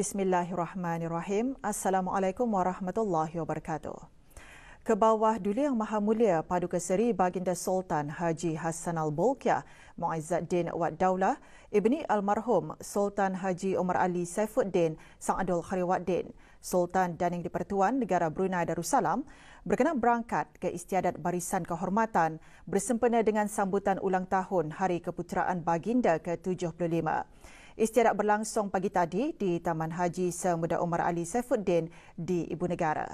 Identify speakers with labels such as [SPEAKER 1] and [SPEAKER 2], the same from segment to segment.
[SPEAKER 1] Bismillahirrahmanirrahim. Assalamualaikum warahmatullahi wabarakatuh. Ke bawah Duli Yang Maha Mulia Paduka Seri Baginda Sultan Haji Hassan Al-Bolkiah, Muizzuddin Wad Daulah, Ibni Almarhum Sultan Haji Omar Ali Saifuddin Sang Adul Khariwaddin, Sultan Daning Dipertuan Negara Brunei Darussalam, berkenan berangkat ke Istiadat Barisan Kehormatan bersempena dengan sambutan ulang tahun Hari Keputeraan Baginda ke-75 istiadat berlangsung pagi tadi di Taman Haji Semuda Umar Ali Saifuddin di Ibu Negara.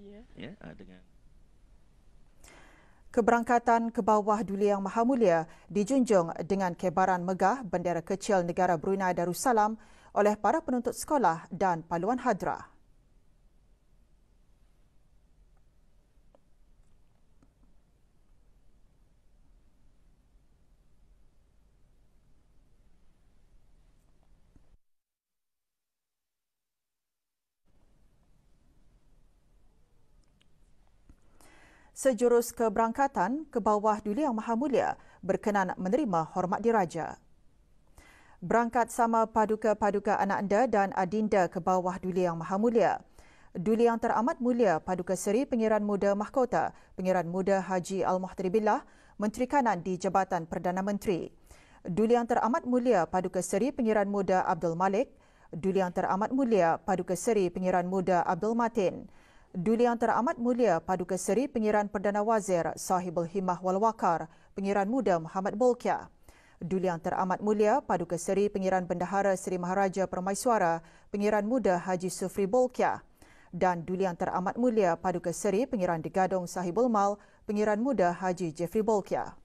[SPEAKER 2] Ya, ya, ah,
[SPEAKER 1] Keberangkatan ke bawah Duli Yang Maha Mulia dijunjung dengan kebaran megah bendera kecil negara Brunei Darussalam oleh para penuntut sekolah dan paluan hadrah. sejurus keberangkatan ke bawah Duli Yang Maha Mulia berkenan menerima hormat diraja. Berangkat sama paduka-paduka anak anda dan Adinda ke bawah Duli Yang Maha Mulia. Duli Yang Teramat Mulia Paduka Seri Pengiran Muda Mahkota, Pengiran Muda Haji Al-Muhtari Billah, Menteri Kanan di Jabatan Perdana Menteri. Duli Yang Teramat Mulia Paduka Seri Pengiran Muda Abdul Malik, Duli Yang Teramat Mulia Paduka Seri Pengiran Muda Abdul Matin. Duli yang teramat mulia Paduka Seri Pengiran Perdana Wazir Sahibul Himah Wal Wakar, Pengiran Muda Muhammad Bolkia. Duli yang teramat mulia Paduka Seri Pengiran Bendahara Seri Maharaja Permaisuara, Pengiran Muda Haji Sufri Bolkia. Dan Duli yang teramat mulia Paduka Seri Pengiran Degadong Sahibul Mal, Pengiran Muda Haji Jeffrey Bolkia.